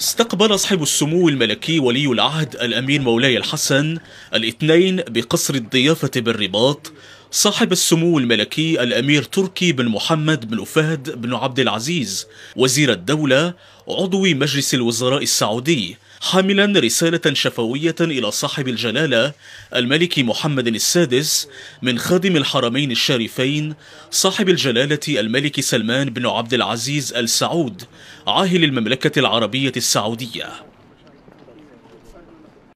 استقبل صاحب السمو الملكي ولي العهد الأمير مولاي الحسن الاثنين بقصر الضيافة بالرباط صاحب السمو الملكي الأمير تركي بن محمد بن فهد بن عبد العزيز وزير الدولة عضو مجلس الوزراء السعودي حاملا رسالة شفوية إلى صاحب الجلالة الملك محمد السادس من خادم الحرمين الشريفين صاحب الجلالة الملك سلمان بن عبد العزيز السعود عاهل المملكة العربية السعودية